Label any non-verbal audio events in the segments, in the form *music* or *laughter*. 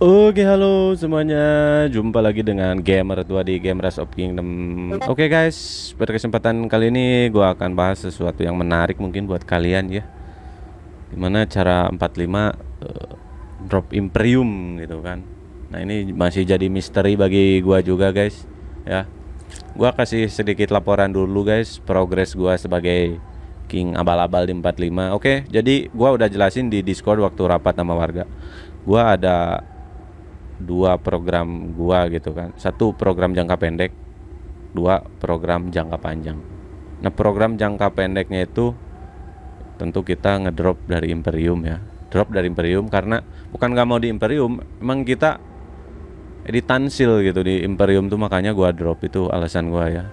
Oke halo semuanya Jumpa lagi dengan Gamer Tua di Game Rush of Kingdom Oke okay, guys Pada kesempatan kali ini gua akan bahas sesuatu yang menarik mungkin buat kalian ya Gimana cara 45 uh, eh, Drop Imperium gitu kan Nah ini masih jadi misteri bagi gua juga guys Ya Gua kasih sedikit laporan dulu guys Progres gua sebagai King abal-abal di 45 Oke okay, jadi gua udah jelasin di Discord waktu rapat sama warga Gua ada dua program gua gitu kan satu program jangka pendek dua program jangka panjang nah program jangka pendeknya itu tentu kita ngedrop dari Imperium ya drop dari Imperium karena bukan nggak mau di Imperium emang kita di tansil gitu di Imperium tuh makanya gua drop itu alasan gua ya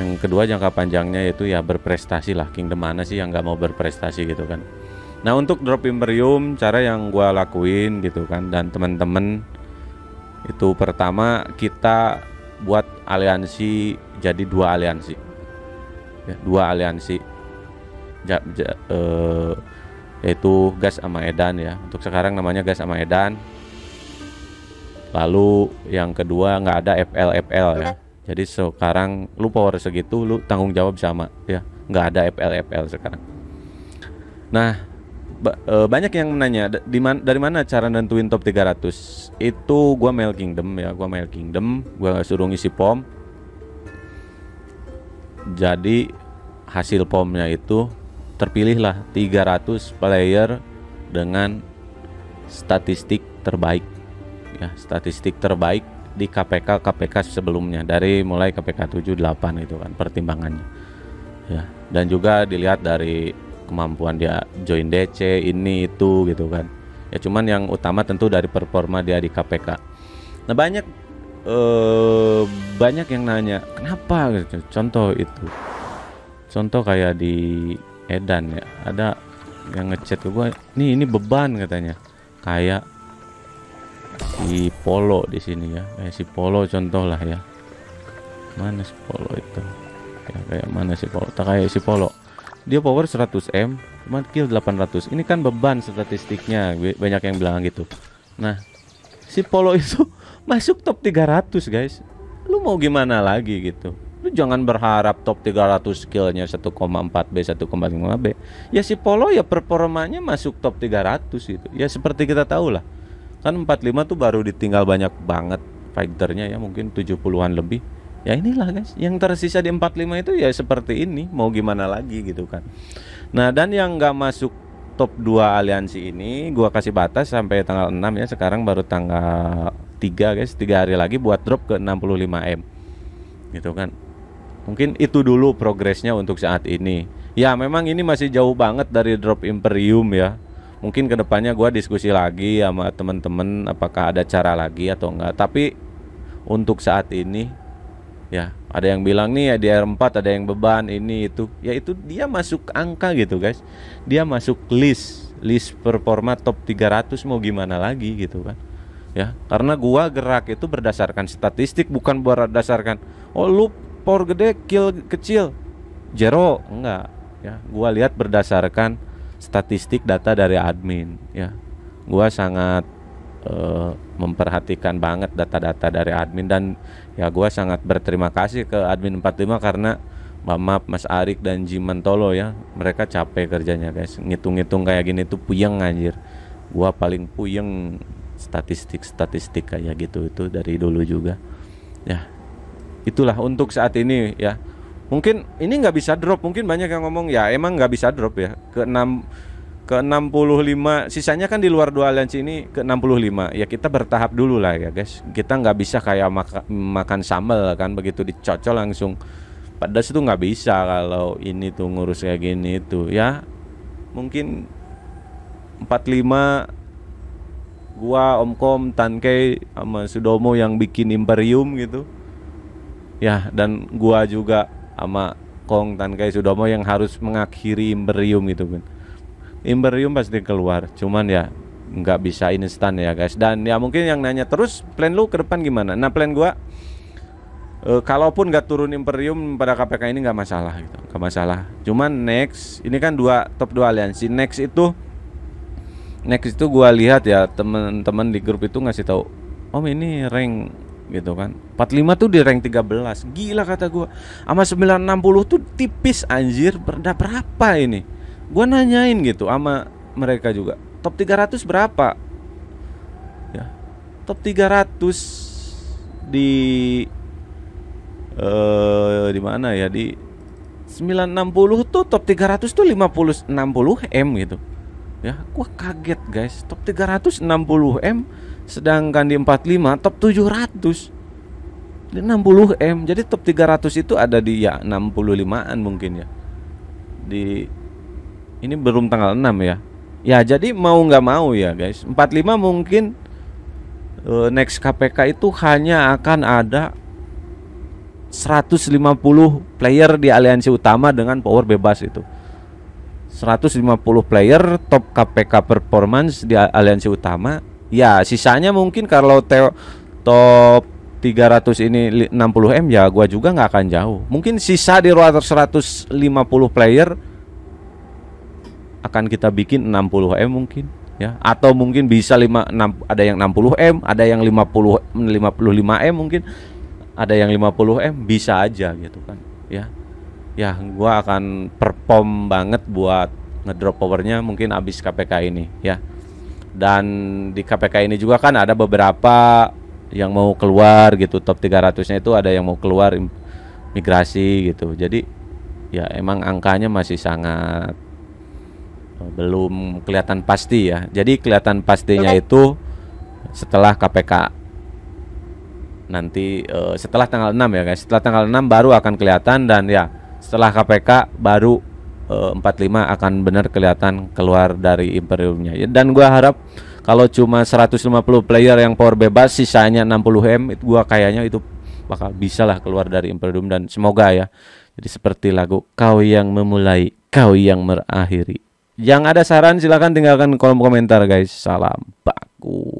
yang kedua jangka panjangnya itu ya berprestasi lah kingdom mana sih yang nggak mau berprestasi gitu kan Nah untuk drop imperium cara yang gue lakuin gitu kan dan teman-teman itu pertama kita buat aliansi jadi dua aliansi ya, dua aliansi ja, ja, e, yaitu gas sama edan ya untuk sekarang namanya gas sama edan lalu yang kedua nggak ada FL FL ya jadi sekarang lu power segitu lu tanggung jawab sama ya nggak ada FL FL sekarang nah ba uh, banyak yang menanya di man dari mana cara nentuin top 300 itu gua mail kingdom ya gua mail kingdom gua suruh ngisi pom jadi hasil pomnya itu terpilihlah 300 player dengan statistik terbaik ya statistik terbaik di KPK KPK sebelumnya dari mulai KPK 78 itu kan pertimbangannya ya dan juga dilihat dari kemampuan dia join DC ini itu gitu kan ya cuman yang utama tentu dari performa dia di KPK nah banyak eh, banyak yang nanya kenapa gitu. contoh itu contoh kayak di Edan ya ada yang ngechat ke gue nih ini beban katanya kayak si Polo di sini ya kayak eh, si Polo contoh lah ya mana si Polo itu ya kayak mana si Polo tak kayak si Polo dia power 100M cuma kill 800 ini kan beban statistiknya banyak yang bilang gitu nah si Polo *laughs* itu masuk top 300 guys lu mau gimana lagi gitu lu jangan berharap top 300 skillnya 1,4 B 1,5 B ya si Polo ya performanya masuk top 300 gitu ya seperti kita tahu lah kan 45 tuh baru ditinggal banyak banget fighternya ya mungkin 70-an lebih ya inilah guys yang tersisa di 45 itu ya seperti ini mau gimana lagi gitu kan nah dan yang nggak masuk top 2 aliansi ini gua kasih batas sampai tanggal 6 ya sekarang baru tanggal 3 guys 3 hari lagi buat drop ke 65M gitu kan mungkin itu dulu progresnya untuk saat ini ya memang ini masih jauh banget dari drop Imperium ya mungkin kedepannya gua diskusi lagi sama temen-temen apakah ada cara lagi atau enggak tapi untuk saat ini ya ada yang bilang nih ya di R4 ada yang beban ini itu ya itu dia masuk angka gitu guys dia masuk list list performa top 300 mau gimana lagi gitu kan ya karena gua gerak itu berdasarkan statistik bukan berdasarkan oh lu power gede kill kecil jero enggak ya gua lihat berdasarkan statistik data dari admin ya gua sangat uh, memperhatikan banget data-data dari admin dan ya gue sangat berterima kasih ke admin 45 karena Mbak Mas Arik dan Jimantolo ya mereka capek kerjanya guys ngitung-ngitung kayak gini tuh puyeng anjir gue paling puyeng statistik-statistik kayak gitu itu dari dulu juga ya itulah untuk saat ini ya mungkin ini nggak bisa drop mungkin banyak yang ngomong ya emang nggak bisa drop ya ke 6 ke 65 sisanya kan di luar dua aliansi ini ke 65 ya kita bertahap dulu lah ya guys kita nggak bisa kayak maka, makan sambal kan begitu dicocol langsung pedas itu nggak bisa kalau ini tuh ngurus kayak gini itu ya mungkin 45 gua omkom tanke sama sudomo yang bikin imperium gitu ya dan gua juga sama kong tanke sudomo yang harus mengakhiri imperium gitu kan Imperium pasti keluar cuman ya nggak bisa instan ya guys dan ya mungkin yang nanya terus plan lu ke depan gimana nah plan gua e, kalaupun nggak turun Imperium pada KPK ini nggak masalah gitu nggak masalah cuman next ini kan dua top dua aliansi next itu next itu gua lihat ya temen-temen di grup itu ngasih tahu om ini rank gitu kan 45 tuh di rank 13 gila kata gua sama 960 tuh tipis anjir berda berapa ini gue nanyain gitu sama mereka juga top 300 berapa ya top 300 di eh di mana ya di 960 tuh top 300 tuh 50 60 M gitu ya gue kaget guys top 360 M sedangkan di 45 top 700 di 60 M jadi top 300 itu ada di ya 65an mungkin ya di ini belum tanggal 6 ya. Ya jadi mau nggak mau ya guys. 45 mungkin uh, next KPK itu hanya akan ada 150 player di aliansi utama dengan power bebas itu. 150 player top KPK performance di aliansi utama. Ya, sisanya mungkin kalau teo, top 300 ini 60 M ya gua juga nggak akan jauh. Mungkin sisa di ruang 150 player akan kita bikin 60M mungkin ya atau mungkin bisa 5 6, ada yang 60M, ada yang 50 55M mungkin ada yang 50M bisa aja gitu kan ya. Ya, gua akan perform banget buat ngedrop powernya mungkin habis KPK ini ya. Dan di KPK ini juga kan ada beberapa yang mau keluar gitu top 300-nya itu ada yang mau keluar migrasi gitu. Jadi ya emang angkanya masih sangat belum kelihatan pasti ya. Jadi kelihatan pastinya itu setelah KPK nanti uh, setelah tanggal 6 ya guys. Setelah tanggal 6 baru akan kelihatan dan ya setelah KPK baru uh, eh, 45 akan benar kelihatan keluar dari imperiumnya. Ya, dan gua harap kalau cuma 150 player yang power bebas sisanya 60 M itu gua kayaknya itu bakal bisa lah keluar dari imperium dan semoga ya. Jadi seperti lagu kau yang memulai, kau yang merakhiri. Yang ada saran silahkan tinggalkan kolom komentar guys. Salam baku.